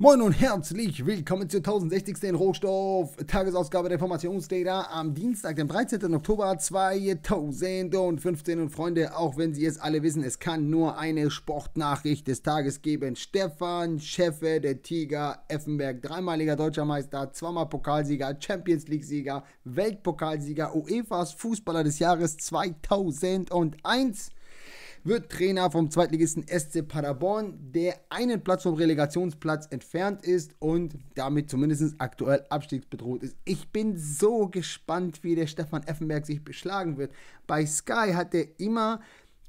Moin und herzlich willkommen zur 1060. Rohstoff Tagesausgabe der Informationsdata am Dienstag, dem 13. Oktober 2015. Und Freunde, auch wenn Sie es alle wissen, es kann nur eine Sportnachricht des Tages geben. Stefan Schäffe, der Tiger, Effenberg, dreimaliger deutscher Meister, zweimal Pokalsieger, Champions League-Sieger, Weltpokalsieger, UEFAs Fußballer des Jahres 2001 wird Trainer vom Zweitligisten SC Paderborn, der einen Platz vom Relegationsplatz entfernt ist und damit zumindest aktuell abstiegsbedroht ist. Ich bin so gespannt, wie der Stefan Effenberg sich beschlagen wird. Bei Sky hat er immer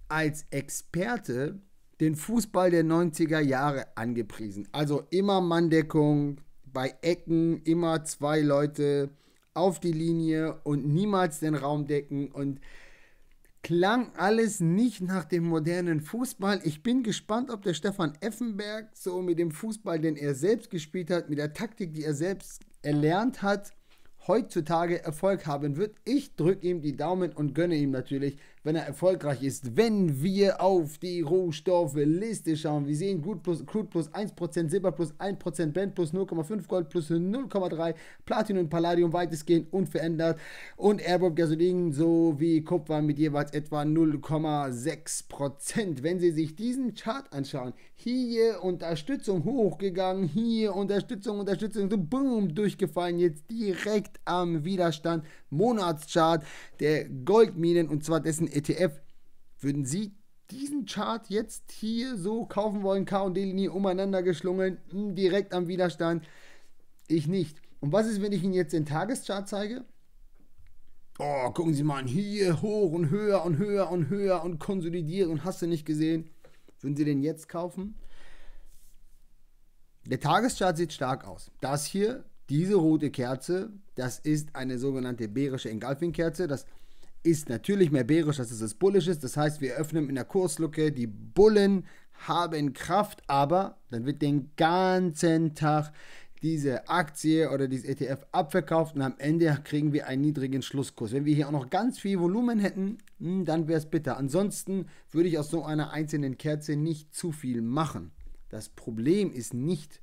als Experte den Fußball der 90er Jahre angepriesen. Also immer Manndeckung, bei Ecken immer zwei Leute auf die Linie und niemals den Raum decken und klang alles nicht nach dem modernen Fußball. Ich bin gespannt, ob der Stefan Effenberg so mit dem Fußball, den er selbst gespielt hat, mit der Taktik, die er selbst erlernt hat, heutzutage Erfolg haben wird. Ich drücke ihm die Daumen und gönne ihm natürlich, wenn er erfolgreich ist. Wenn wir auf die Rohstoffliste schauen, wir sehen Gut plus, Crude plus 1%, Silber plus 1%, Band plus 0,5, Gold plus 0,3, Platin und Palladium weitestgehend unverändert und Airbob Gasolin sowie Kupfer mit jeweils etwa 0,6%. Wenn Sie sich diesen Chart anschauen, hier Unterstützung hochgegangen, hier Unterstützung, Unterstützung, so boom, durchgefallen, jetzt direkt direkt am Widerstand Monatschart der Goldminen und zwar dessen ETF. Würden Sie diesen Chart jetzt hier so kaufen wollen, kd linie umeinander geschlungen, hm, direkt am Widerstand? Ich nicht. Und was ist, wenn ich Ihnen jetzt den Tageschart zeige? Oh, gucken Sie mal, hier hoch und höher und höher und höher und konsolidieren und hast du nicht gesehen? Würden Sie den jetzt kaufen? Der Tageschart sieht stark aus. Das hier diese rote Kerze, das ist eine sogenannte bärische Ingolfing-Kerze. Das ist natürlich mehr bärisch, als es das bullisch ist. Das heißt, wir öffnen in der Kurslücke. die Bullen haben Kraft, aber dann wird den ganzen Tag diese Aktie oder dieses ETF abverkauft und am Ende kriegen wir einen niedrigen Schlusskurs. Wenn wir hier auch noch ganz viel Volumen hätten, hm, dann wäre es bitter. Ansonsten würde ich aus so einer einzelnen Kerze nicht zu viel machen. Das Problem ist nicht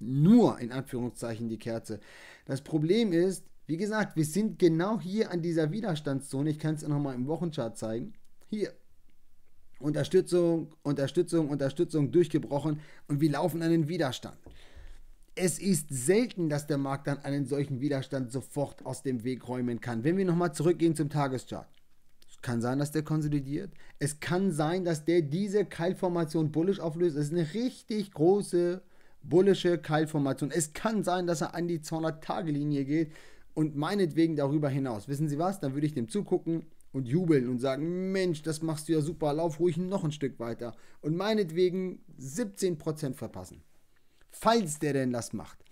nur in Anführungszeichen die Kerze. Das Problem ist, wie gesagt, wir sind genau hier an dieser Widerstandszone. Ich kann es nochmal im Wochenchart zeigen. Hier. Unterstützung, Unterstützung, Unterstützung durchgebrochen und wir laufen einen Widerstand. Es ist selten, dass der Markt dann einen solchen Widerstand sofort aus dem Weg räumen kann. Wenn wir nochmal zurückgehen zum Tageschart. Es kann sein, dass der konsolidiert. Es kann sein, dass der diese Keilformation bullisch auflöst. Es ist eine richtig große bullische Keilformation. Es kann sein, dass er an die 200-Tage-Linie geht und meinetwegen darüber hinaus. Wissen Sie was? Dann würde ich dem zugucken und jubeln und sagen, Mensch, das machst du ja super, lauf ruhig noch ein Stück weiter und meinetwegen 17% verpassen. Falls der denn das macht.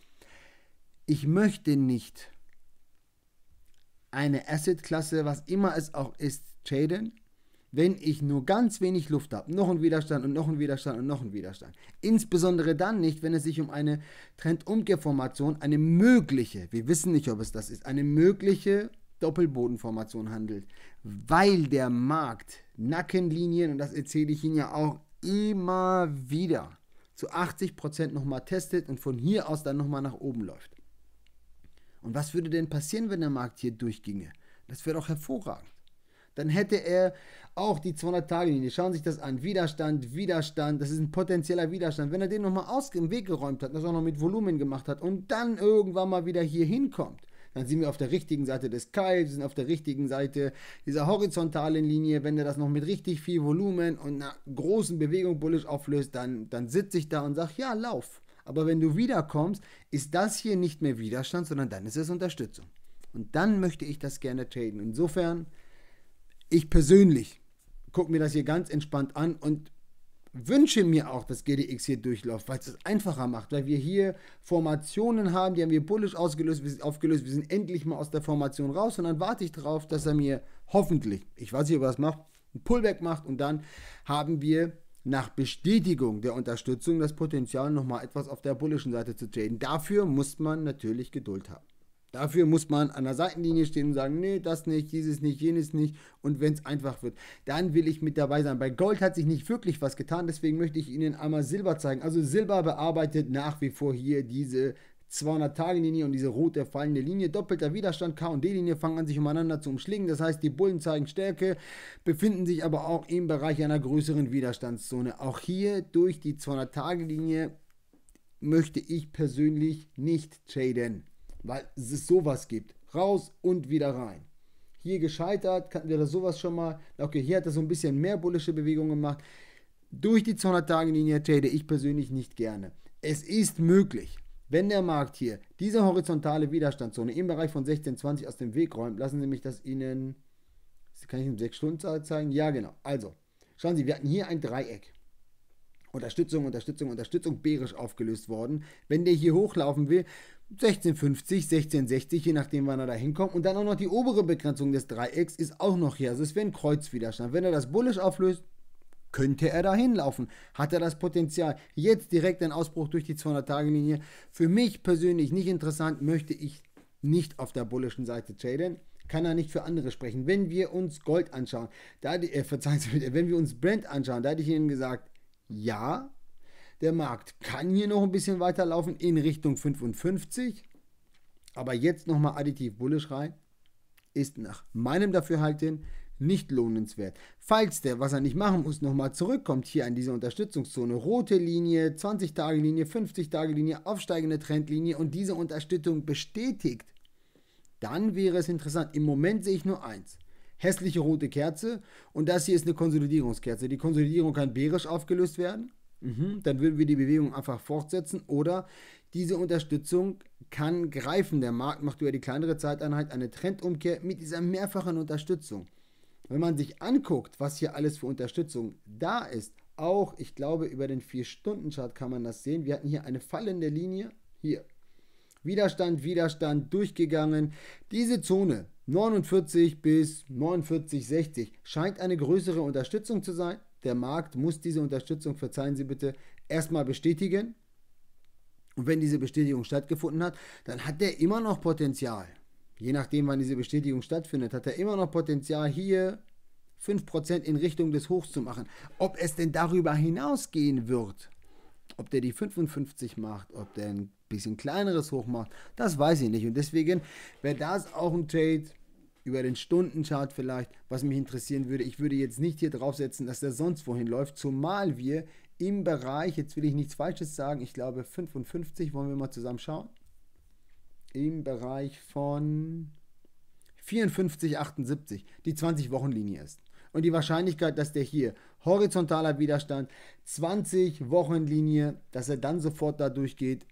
Ich möchte nicht eine Asset-Klasse, was immer es auch ist, traden, wenn ich nur ganz wenig Luft habe. Noch ein Widerstand und noch ein Widerstand und noch ein Widerstand. Insbesondere dann nicht, wenn es sich um eine Trendumkehrformation, eine mögliche, wir wissen nicht, ob es das ist, eine mögliche Doppelbodenformation handelt, weil der Markt Nackenlinien, und das erzähle ich Ihnen ja auch immer wieder, zu 80% nochmal testet und von hier aus dann nochmal nach oben läuft. Und was würde denn passieren, wenn der Markt hier durchginge? Das wäre doch hervorragend dann hätte er auch die 200-Tage-Linie. Schauen Sie sich das an. Widerstand, Widerstand, das ist ein potenzieller Widerstand. Wenn er den nochmal aus dem Weg geräumt hat, das auch noch mit Volumen gemacht hat und dann irgendwann mal wieder hier hinkommt, dann sind wir auf der richtigen Seite des Keils, sind auf der richtigen Seite dieser horizontalen Linie. Wenn er das noch mit richtig viel Volumen und einer großen Bewegung bullisch auflöst, dann, dann sitze ich da und sage, ja, lauf. Aber wenn du wiederkommst, ist das hier nicht mehr Widerstand, sondern dann ist es Unterstützung. Und dann möchte ich das gerne traden. Insofern ich persönlich gucke mir das hier ganz entspannt an und wünsche mir auch, dass GDX hier durchläuft, weil es es einfacher macht, weil wir hier Formationen haben, die haben wir bullisch ausgelöst, wir sind aufgelöst, wir sind endlich mal aus der Formation raus und dann warte ich darauf, dass er mir hoffentlich, ich weiß nicht, ob er es macht, ein Pullback macht und dann haben wir nach Bestätigung der Unterstützung das Potenzial, nochmal etwas auf der bullischen Seite zu traden. Dafür muss man natürlich Geduld haben. Dafür muss man an der Seitenlinie stehen und sagen, nee, das nicht, dieses nicht, jenes nicht. Und wenn es einfach wird, dann will ich mit dabei sein. Bei Gold hat sich nicht wirklich was getan, deswegen möchte ich Ihnen einmal Silber zeigen. Also Silber bearbeitet nach wie vor hier diese 200-Tage-Linie und diese rote fallende Linie. Doppelter Widerstand, K und D-Linie fangen an sich umeinander zu umschlingen. Das heißt, die Bullen zeigen Stärke, befinden sich aber auch im Bereich einer größeren Widerstandszone. Auch hier durch die 200-Tage-Linie möchte ich persönlich nicht traden weil es sowas gibt. Raus und wieder rein. Hier gescheitert, kannten wir da sowas schon mal. Okay, hier hat er so ein bisschen mehr bullische Bewegungen gemacht. Durch die 200-Tage-Linie trade ich persönlich nicht gerne. Es ist möglich. Wenn der Markt hier diese horizontale Widerstandszone im Bereich von 16,20 aus dem Weg räumt, lassen Sie mich das Ihnen. Kann ich Ihnen 6 Stunden zeigen? Ja, genau. Also, schauen Sie, wir hatten hier ein Dreieck. Unterstützung, Unterstützung, Unterstützung, bärisch aufgelöst worden. Wenn der hier hochlaufen will, 1650, 1660, je nachdem, wann er da hinkommt. Und dann auch noch die obere Begrenzung des Dreiecks ist auch noch hier. Also es wäre ein Kreuzwiderstand. Wenn er das bullisch auflöst, könnte er da hinlaufen. Hat er das Potenzial? Jetzt direkt ein Ausbruch durch die 200-Tage-Linie. Für mich persönlich nicht interessant, möchte ich nicht auf der bullischen Seite traden. Kann er nicht für andere sprechen. Wenn wir uns Gold anschauen, da, äh, verzeihen Sie bitte, wenn wir uns Brand anschauen, da hatte ich Ihnen gesagt, ja, der Markt kann hier noch ein bisschen weiterlaufen in Richtung 55. Aber jetzt nochmal additiv Bullish rein. Ist nach meinem Dafürhalten nicht lohnenswert. Falls der, was er nicht machen muss, nochmal zurückkommt, hier an diese Unterstützungszone, rote Linie, 20-Tage-Linie, 50-Tage-Linie, aufsteigende Trendlinie und diese Unterstützung bestätigt, dann wäre es interessant. Im Moment sehe ich nur eins. Hässliche rote Kerze und das hier ist eine Konsolidierungskerze. Die Konsolidierung kann bärisch aufgelöst werden mhm, dann würden wir die Bewegung einfach fortsetzen oder diese Unterstützung kann greifen. Der Markt macht über die kleinere Zeiteinheit eine Trendumkehr mit dieser mehrfachen Unterstützung. Wenn man sich anguckt, was hier alles für Unterstützung da ist, auch ich glaube über den 4-Stunden-Chart kann man das sehen. Wir hatten hier eine fallende Linie, hier Widerstand, Widerstand durchgegangen. Diese Zone 49 bis 49,60 scheint eine größere Unterstützung zu sein der Markt muss diese Unterstützung, verzeihen Sie bitte, erstmal bestätigen. Und wenn diese Bestätigung stattgefunden hat, dann hat der immer noch Potenzial. Je nachdem, wann diese Bestätigung stattfindet, hat er immer noch Potenzial, hier 5% in Richtung des Hochs zu machen. Ob es denn darüber hinausgehen wird, ob der die 55 macht, ob der ein bisschen kleineres Hoch macht, das weiß ich nicht. Und deswegen wäre das auch ein Trade, über den Stundenchart vielleicht, was mich interessieren würde. Ich würde jetzt nicht hier draufsetzen, dass der sonst wohin läuft, zumal wir im Bereich, jetzt will ich nichts Falsches sagen, ich glaube 55, wollen wir mal zusammen schauen. Im Bereich von 54, 78, die 20-Wochen-Linie ist. Und die Wahrscheinlichkeit, dass der hier horizontaler Widerstand, 20-Wochen-Linie, dass er dann sofort da durchgeht,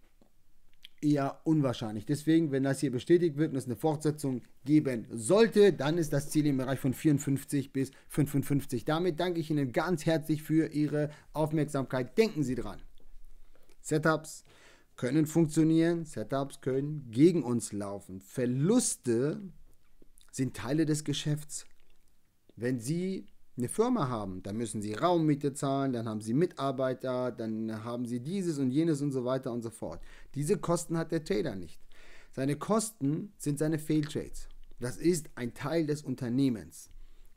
eher unwahrscheinlich. Deswegen, wenn das hier bestätigt wird und es eine Fortsetzung geben sollte, dann ist das Ziel im Bereich von 54 bis 55. Damit danke ich Ihnen ganz herzlich für Ihre Aufmerksamkeit. Denken Sie dran. Setups können funktionieren, Setups können gegen uns laufen. Verluste sind Teile des Geschäfts. Wenn Sie eine Firma haben, dann müssen sie Raummiete zahlen, dann haben sie Mitarbeiter, dann haben sie dieses und jenes und so weiter und so fort. Diese Kosten hat der Trader nicht. Seine Kosten sind seine Failtrades. Das ist ein Teil des Unternehmens.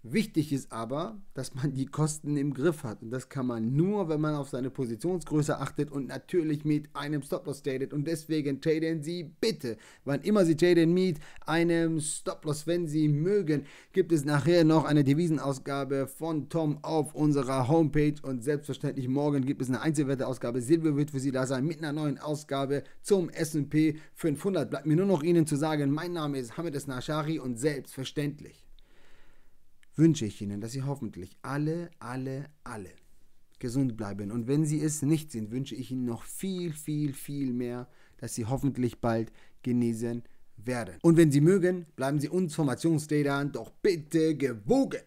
Wichtig ist aber, dass man die Kosten im Griff hat. Und das kann man nur, wenn man auf seine Positionsgröße achtet und natürlich mit einem Stop-Loss tradet. Und deswegen traden Sie bitte, wann immer Sie traden, mit einem Stop-Loss, wenn Sie mögen. Gibt es nachher noch eine Devisenausgabe von Tom auf unserer Homepage. Und selbstverständlich morgen gibt es eine Einzelwerteausgabe. Silber wird für Sie da sein mit einer neuen Ausgabe zum S&P 500. Bleibt mir nur noch Ihnen zu sagen, mein Name ist Hamid Esnachari und selbstverständlich wünsche ich Ihnen, dass Sie hoffentlich alle, alle, alle gesund bleiben. Und wenn Sie es nicht sind, wünsche ich Ihnen noch viel, viel, viel mehr, dass Sie hoffentlich bald genesen werden. Und wenn Sie mögen, bleiben Sie uns Formationsdatern doch bitte gewogen.